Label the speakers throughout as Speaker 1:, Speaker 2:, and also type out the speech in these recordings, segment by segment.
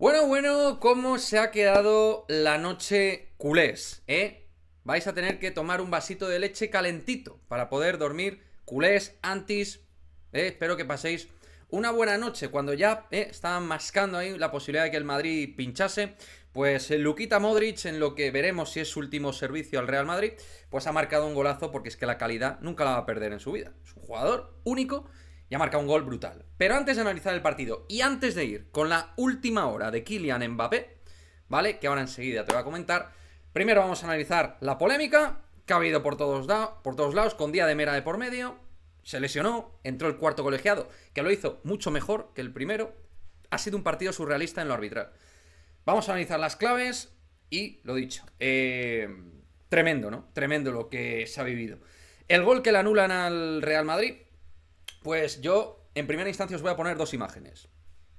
Speaker 1: Bueno, bueno, ¿cómo se ha quedado la noche culés? ¿Eh? Vais a tener que tomar un vasito de leche calentito para poder dormir culés, antes eh, Espero que paséis una buena noche. Cuando ya ¿eh? estaban mascando ahí la posibilidad de que el Madrid pinchase, pues eh, Luquita Modric, en lo que veremos si es su último servicio al Real Madrid, pues ha marcado un golazo porque es que la calidad nunca la va a perder en su vida. Es un jugador único ya ha un gol brutal. Pero antes de analizar el partido y antes de ir con la última hora de Kylian Mbappé, ¿vale? Que ahora enseguida te voy a comentar. Primero vamos a analizar la polémica que ha habido por todos, por todos lados, con día de mera de por medio. Se lesionó, entró el cuarto colegiado, que lo hizo mucho mejor que el primero. Ha sido un partido surrealista en lo arbitral. Vamos a analizar las claves y lo dicho. Eh, tremendo, ¿no? Tremendo lo que se ha vivido. El gol que le anulan al Real Madrid, pues yo, en primera instancia, os voy a poner dos imágenes.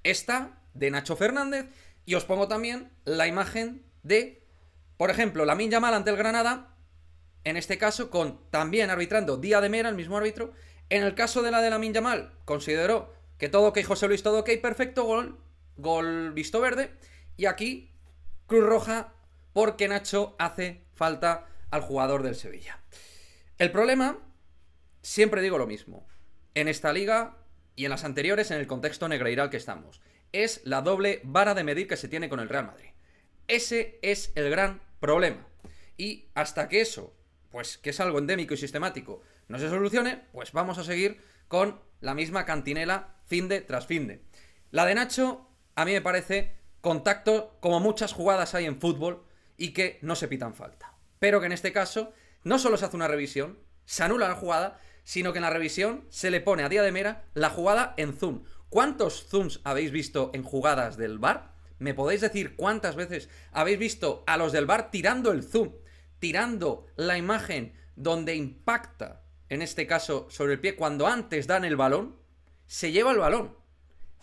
Speaker 1: Esta de Nacho Fernández y os pongo también la imagen de, por ejemplo, la Min Mal ante el Granada, en este caso con también arbitrando Día de Mera, el mismo árbitro. En el caso de la de la Min Mal consideró que todo que José Luis, todo ok, perfecto, gol, gol visto verde. Y aquí, Cruz Roja, porque Nacho hace falta al jugador del Sevilla. El problema, siempre digo lo mismo en esta liga y en las anteriores en el contexto negreiral que estamos. Es la doble vara de medir que se tiene con el Real Madrid. Ese es el gran problema. Y hasta que eso, pues que es algo endémico y sistemático, no se solucione, pues vamos a seguir con la misma cantinela finde tras de. La de Nacho, a mí me parece contacto como muchas jugadas hay en fútbol y que no se pitan falta. Pero que en este caso no solo se hace una revisión, se anula la jugada, sino que en la revisión se le pone a día de mera la jugada en zoom. ¿Cuántos zooms habéis visto en jugadas del bar? ¿Me podéis decir cuántas veces habéis visto a los del bar tirando el zoom, tirando la imagen donde impacta, en este caso sobre el pie, cuando antes dan el balón, se lleva el balón,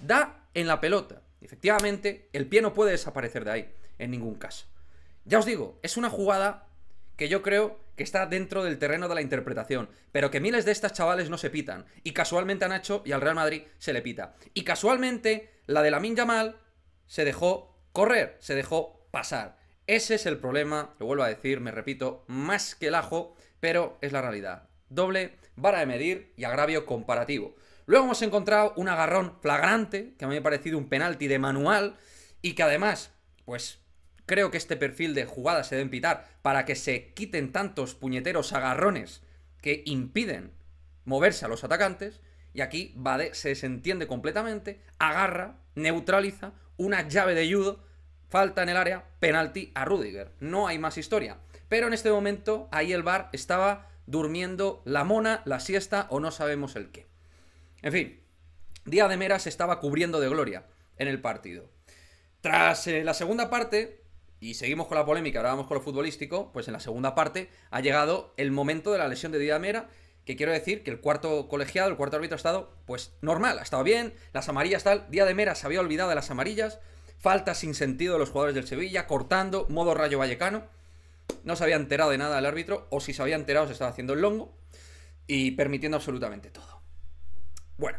Speaker 1: da en la pelota. Efectivamente, el pie no puede desaparecer de ahí, en ningún caso. Ya os digo, es una jugada que yo creo que está dentro del terreno de la interpretación, pero que miles de estas chavales no se pitan. Y casualmente a Nacho y al Real Madrid se le pita. Y casualmente la de la Yamal se dejó correr, se dejó pasar. Ese es el problema, lo vuelvo a decir, me repito, más que el ajo, pero es la realidad. Doble vara de medir y agravio comparativo. Luego hemos encontrado un agarrón flagrante, que a mí me ha parecido un penalti de manual, y que además, pues Creo que este perfil de jugada se deben pitar para que se quiten tantos puñeteros agarrones que impiden moverse a los atacantes. Y aquí Bade se desentiende completamente, agarra, neutraliza una llave de judo, falta en el área, penalti a Rudiger. No hay más historia. Pero en este momento ahí el bar estaba durmiendo la mona, la siesta o no sabemos el qué. En fin, Díaz de Mera se estaba cubriendo de gloria en el partido. Tras eh, la segunda parte, y seguimos con la polémica, ahora vamos con lo futbolístico, pues en la segunda parte ha llegado el momento de la lesión de Mera. que quiero decir que el cuarto colegiado, el cuarto árbitro ha estado, pues normal, ha estado bien, las amarillas tal, Día de Mera se había olvidado de las amarillas, falta sin sentido de los jugadores del Sevilla, cortando, modo Rayo Vallecano, no se había enterado de nada el árbitro, o si se había enterado se estaba haciendo el longo, y permitiendo absolutamente todo. Bueno,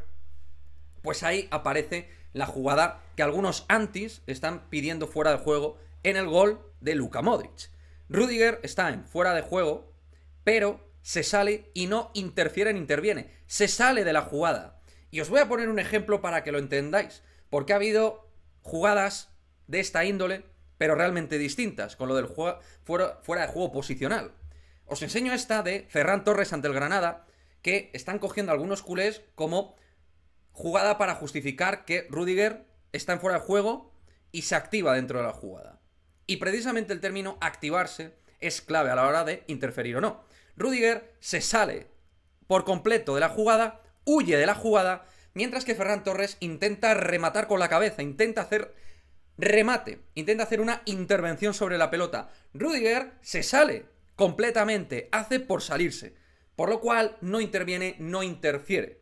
Speaker 1: pues ahí aparece la jugada que algunos antes están pidiendo fuera de juego en el gol de Luka Modric. Rudiger está en fuera de juego, pero se sale y no interfiere ni interviene, se sale de la jugada. Y os voy a poner un ejemplo para que lo entendáis, porque ha habido jugadas de esta índole, pero realmente distintas, con lo del fuera, fuera de juego posicional. Os enseño esta de Ferran Torres ante el Granada, que están cogiendo algunos culés como jugada para justificar que Rudiger está en fuera de juego y se activa dentro de la jugada. Y precisamente el término activarse es clave a la hora de interferir o no. Rudiger se sale por completo de la jugada, huye de la jugada, mientras que Ferran Torres intenta rematar con la cabeza, intenta hacer remate, intenta hacer una intervención sobre la pelota. Rudiger se sale completamente, hace por salirse, por lo cual no interviene, no interfiere.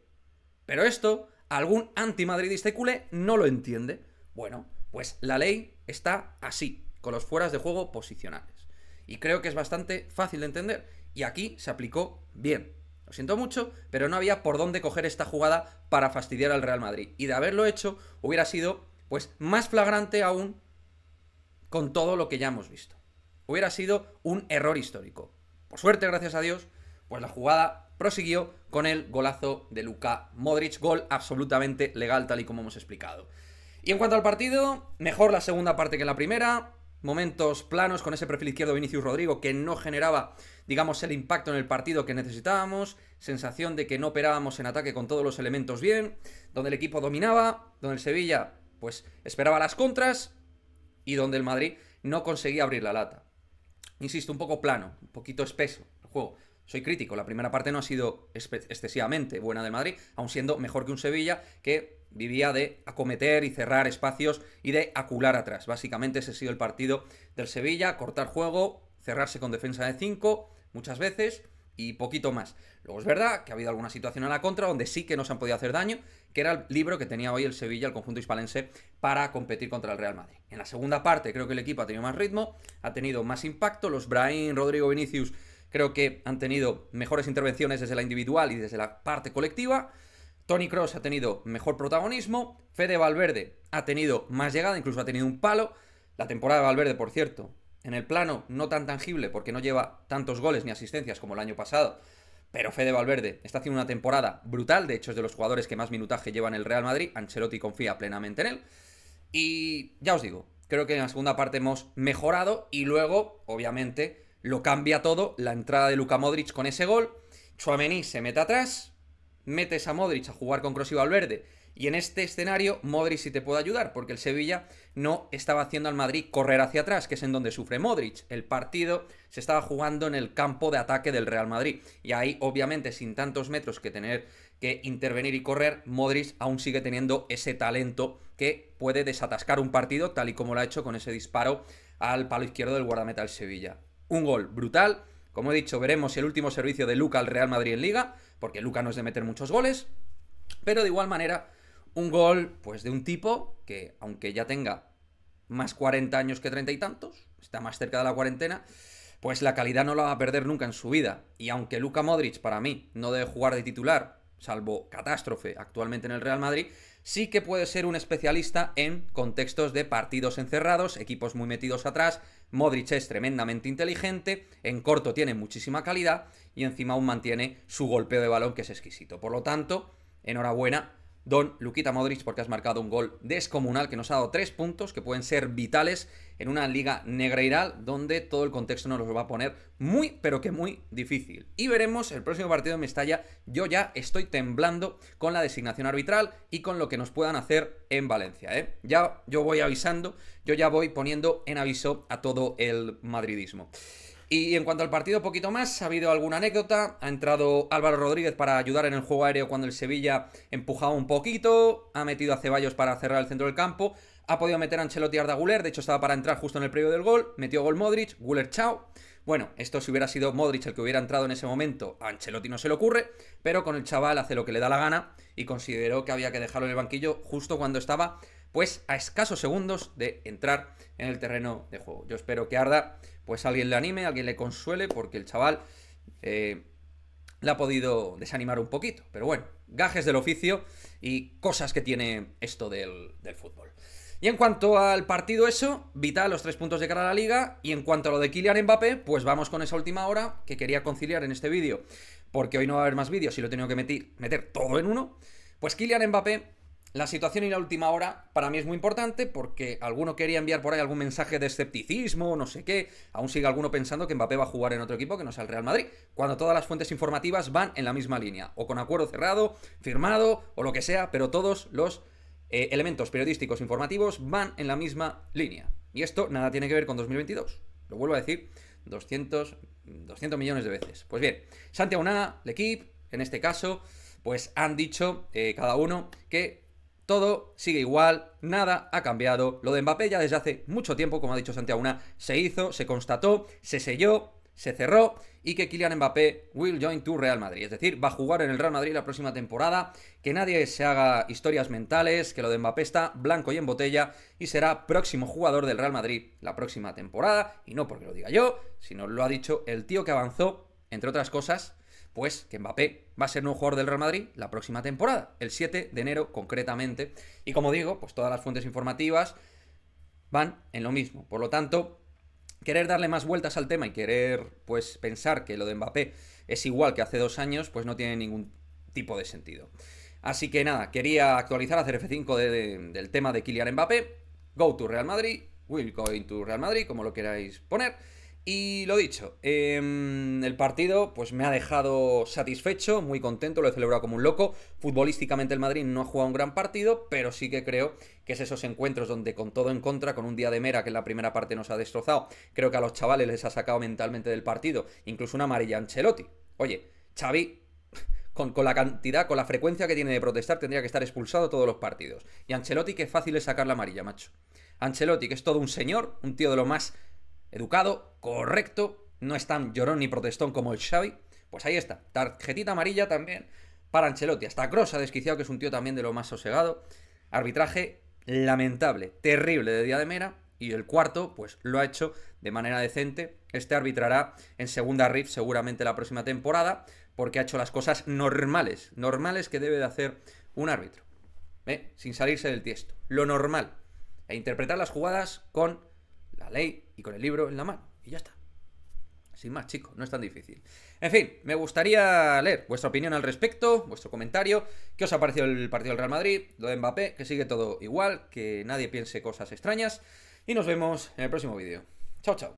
Speaker 1: Pero esto algún antimadridista culé no lo entiende. Bueno, pues la ley está así con los fueras de juego posicionales. Y creo que es bastante fácil de entender. Y aquí se aplicó bien. Lo siento mucho, pero no había por dónde coger esta jugada para fastidiar al Real Madrid. Y de haberlo hecho, hubiera sido, pues, más flagrante aún con todo lo que ya hemos visto. Hubiera sido un error histórico. Por suerte, gracias a Dios, pues la jugada prosiguió con el golazo de Luka Modric, gol absolutamente legal tal y como hemos explicado. Y en cuanto al partido, mejor la segunda parte que la primera, momentos planos con ese perfil izquierdo Vinicius Rodrigo que no generaba, digamos, el impacto en el partido que necesitábamos, sensación de que no operábamos en ataque con todos los elementos bien, donde el equipo dominaba, donde el Sevilla pues esperaba las contras y donde el Madrid no conseguía abrir la lata. Insisto, un poco plano, un poquito espeso el juego. Soy crítico, la primera parte no ha sido excesivamente buena de Madrid, aun siendo mejor que un Sevilla que vivía de acometer y cerrar espacios y de acular atrás. Básicamente ese ha sido el partido del Sevilla, cortar juego, cerrarse con defensa de 5 muchas veces y poquito más. Luego es verdad que ha habido alguna situación a la contra donde sí que no se han podido hacer daño, que era el libro que tenía hoy el Sevilla, el conjunto hispalense, para competir contra el Real Madrid. En la segunda parte creo que el equipo ha tenido más ritmo, ha tenido más impacto, los Brian, Rodrigo Vinicius creo que han tenido mejores intervenciones desde la individual y desde la parte colectiva. Tony Cross ha tenido mejor protagonismo, Fede Valverde ha tenido más llegada, incluso ha tenido un palo. La temporada de Valverde, por cierto, en el plano no tan tangible porque no lleva tantos goles ni asistencias como el año pasado, pero Fede Valverde está haciendo una temporada brutal, de hecho es de los jugadores que más minutaje llevan el Real Madrid, Ancelotti confía plenamente en él. Y ya os digo, creo que en la segunda parte hemos mejorado y luego, obviamente, lo cambia todo la entrada de Luka Modric con ese gol. Chuamení se mete atrás, metes a Modric a jugar con Kroos y Valverde. Y en este escenario, Modric sí te puede ayudar, porque el Sevilla no estaba haciendo al Madrid correr hacia atrás, que es en donde sufre Modric. El partido se estaba jugando en el campo de ataque del Real Madrid. Y ahí, obviamente, sin tantos metros que tener que intervenir y correr, Modric aún sigue teniendo ese talento que puede desatascar un partido, tal y como lo ha hecho con ese disparo al palo izquierdo del guardameta del Sevilla. Un gol brutal. Como he dicho, veremos el último servicio de Luca al Real Madrid en Liga porque Luca no es de meter muchos goles, pero de igual manera, un gol pues de un tipo que, aunque ya tenga más 40 años que treinta y tantos, está más cerca de la cuarentena, pues la calidad no la va a perder nunca en su vida. Y aunque Luca Modric, para mí, no debe jugar de titular, salvo catástrofe actualmente en el Real Madrid, sí que puede ser un especialista en contextos de partidos encerrados, equipos muy metidos atrás, Modric es tremendamente inteligente, en corto tiene muchísima calidad y encima aún mantiene su golpeo de balón que es exquisito. Por lo tanto, enhorabuena don Luquita Modric porque has marcado un gol descomunal que nos ha dado tres puntos que pueden ser vitales en una liga negreiral donde todo el contexto nos los va a poner muy pero que muy difícil. Y veremos el próximo partido de Mestalla. Yo ya estoy temblando con la designación arbitral y con lo que nos puedan hacer en Valencia. ¿eh? Ya yo voy avisando, yo ya voy poniendo en aviso a todo el madridismo. Y en cuanto al partido, poquito más, ha habido alguna anécdota. Ha entrado Álvaro Rodríguez para ayudar en el juego aéreo cuando el Sevilla empujaba un poquito. Ha metido a Ceballos para cerrar el centro del campo. Ha podido meter a Ancelotti Arda Guler, de hecho estaba para entrar justo en el previo del gol. Metió gol Modric, Guler chao. Bueno, esto si hubiera sido Modric el que hubiera entrado en ese momento, a Ancelotti no se le ocurre, pero con el chaval hace lo que le da la gana y consideró que había que dejarlo en el banquillo justo cuando estaba pues a escasos segundos de entrar en el terreno de juego. Yo espero que Arda, pues alguien le anime, alguien le consuele, porque el chaval eh, le ha podido desanimar un poquito. Pero bueno, gajes del oficio y cosas que tiene esto del, fútbol. Y en cuanto al partido eso, vital los tres puntos de cara a la liga. Y en cuanto a lo de Kylian Mbappé, pues vamos con esa última hora que quería conciliar en este vídeo. Porque hoy no va a haber más vídeos y lo he tenido que meter, meter todo en uno. Pues Kylian Mbappé la situación y la última hora para mí es muy importante porque alguno quería enviar por ahí algún mensaje de escepticismo, no sé qué. Aún sigue alguno pensando que Mbappé va a jugar en otro equipo que no sea el Real Madrid, cuando todas las fuentes informativas van en la misma línea, o con acuerdo cerrado, firmado o lo que sea, pero todos los eh, elementos periodísticos informativos van en la misma línea. Y esto nada tiene que ver con 2022. Lo vuelvo a decir 200, 200 millones de veces. Pues bien, Santiago Nada, equipo en este caso, pues han dicho eh, cada uno que todo sigue igual, nada ha cambiado. Lo de Mbappé ya desde hace mucho tiempo, como ha dicho Santiago Una, se hizo, se constató, se selló, se cerró y que Kylian Mbappé will join to Real Madrid. Es decir, va a jugar en el Real Madrid la próxima temporada, que nadie se haga historias mentales, que lo de Mbappé está blanco y en botella y será próximo jugador del Real Madrid la próxima temporada. Y no porque lo diga yo, sino lo ha dicho el tío que avanzó, entre otras cosas, pues que Mbappé va a ser un jugador del Real Madrid la próxima temporada, el 7 de enero concretamente. Y como digo, pues todas las fuentes informativas van en lo mismo. Por lo tanto, querer darle más vueltas al tema y querer pues pensar que lo de Mbappé es igual que hace dos años, pues no tiene ningún tipo de sentido. Así que nada, quería actualizar, hacer F5 del tema de Kylian Mbappé. Go to Real Madrid, will go into Real Madrid, como lo queráis poner. Y lo dicho, em, el partido pues me ha dejado satisfecho, muy contento, lo he celebrado como un loco. Futbolísticamente el Madrid no ha jugado un gran partido, pero sí que creo que es esos encuentros donde con todo en contra, con un día de mera que en la primera parte nos ha destrozado, creo que a los chavales les ha sacado mentalmente del partido, incluso una amarilla Ancelotti. Oye, Xavi con, la cantidad, con la frecuencia que tiene de protestar, tendría que estar expulsado todos los partidos. Y Ancelotti, que fácil es sacar la amarilla, macho. Ancelotti, que es todo un señor, un tío de lo más educado, correcto, no es tan llorón ni protestón como el Xavi, pues ahí está, tarjetita amarilla también para Ancelotti, hasta Cross ha desquiciado que es un tío también de lo más sosegado, arbitraje lamentable, terrible de Día de Mera, y el cuarto, pues lo ha hecho de manera decente. Este arbitrará en segunda RIF seguramente la próxima temporada, porque ha hecho las cosas normales, normales que debe de hacer un árbitro, ¿eh? sin salirse del tiesto, lo normal, e interpretar las jugadas con la ley y con el libro en la mano. Y ya está. Sin más, chicos, no es tan difícil. En fin, me gustaría leer vuestra opinión al respecto, vuestro comentario, qué os ha parecido el partido del Real Madrid, lo de Mbappé, que sigue todo igual, que nadie piense cosas extrañas, y nos vemos en el próximo vídeo. Chao, chao.